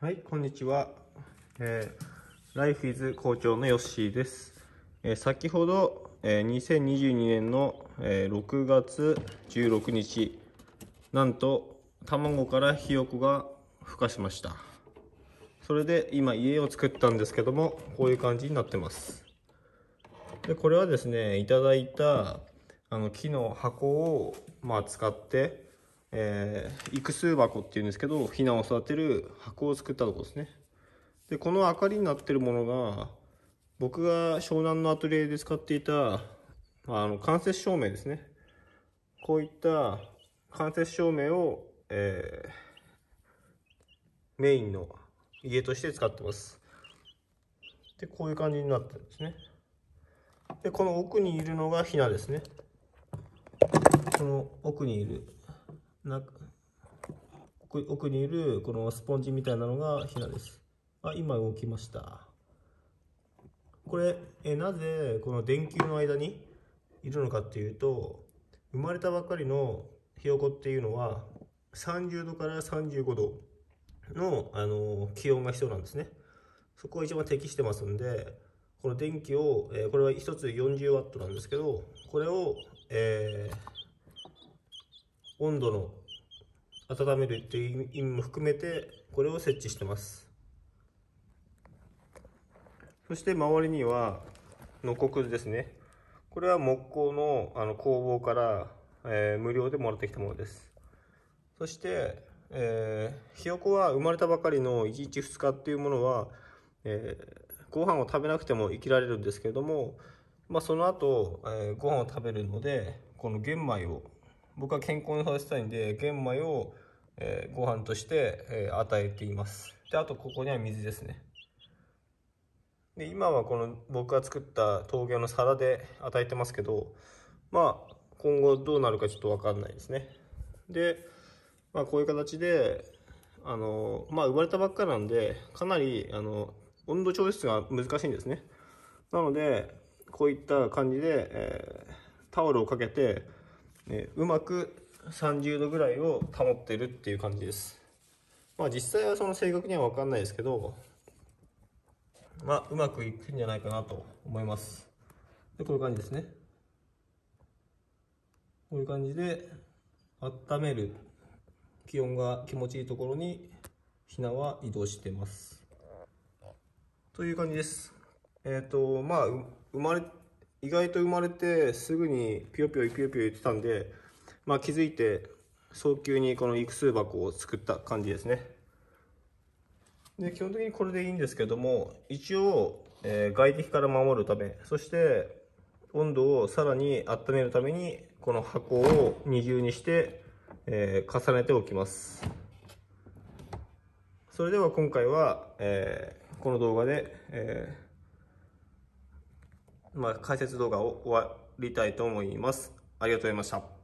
はい、こんにちは。えー、Life is 校長のヨッシーです。えー、先ほど、えー、2022年の、えー、6月16日、なんと卵からひよこが孵化しました。それで今家を作ったんですけども、こういう感じになってます。で、これはですね、いただいたあの木の箱を、まあ、使って、えー、育数箱っていうんですけど、ヒナを育てる箱を作ったとこですね。で、この明かりになってるものが、僕が湘南のアトリエで使っていた、あの、間接照明ですね。こういった間接照明を、えー、メインの家として使ってます。で、こういう感じになってるんですね。で、この奥にいるのがヒナですね。この奥にいるな奥にいるこのスポンジみたいなのがヒナです。あ、今動きました。これ、えなぜこの電球の間にいるのかっていうと、生まれたばっかりのひよこっていうのは、30度から35度の、あの気温が必要なんですね。そこが一番適してますんで、この電気を、えこれは1つ40ワットなんですけど、これを、えー温度の温めるっていう意味も含めてこれを設置してますそして周りにはのこくずですねこれは木工のあの工房から、えー、無料でもらってきたものですそして、えー、ひよこは生まれたばかりの1日2日っていうものは、えー、ご飯を食べなくても生きられるんですけれども、まあ、その後、えー、ご飯を食べるのでこの玄米を僕は健康に育てたいんで、玄米を、えー、ご飯として、えー、与えています。で、あとここには水ですね。で、今はこの僕が作った陶芸の皿で与えてますけど、まあ、今後どうなるかちょっとわかんないですね。で、まあ、こういう形で、あの、まあ、生まれたばっかなんで、かなり、あの、温度調節が難しいんですね。なので、こういった感じで、えー、タオルをかけて、ね、うまく30度ぐらいを保ってるっていう感じです。まあ実際はその正確にはわかんないですけど、まあうまくいくんじゃないかなと思います。で、こういう感じですね。こういう感じで、温める気温が気持ちいいところにひなは移動してます。という感じです。えっ、ー、と、まあ、生まれ意外と生まれてすぐにピヨピヨピヨピヨ言ってたんで、まあ、気づいて早急にこの育数箱を作った感じですねで基本的にこれでいいんですけども一応、えー、外敵から守るためそして温度をさらに温めるためにこの箱を二重にして、えー、重ねておきますそれでは今回は、えー、この動画で、えーまあ、解説動画を終わりたいと思います。ありがとうございました。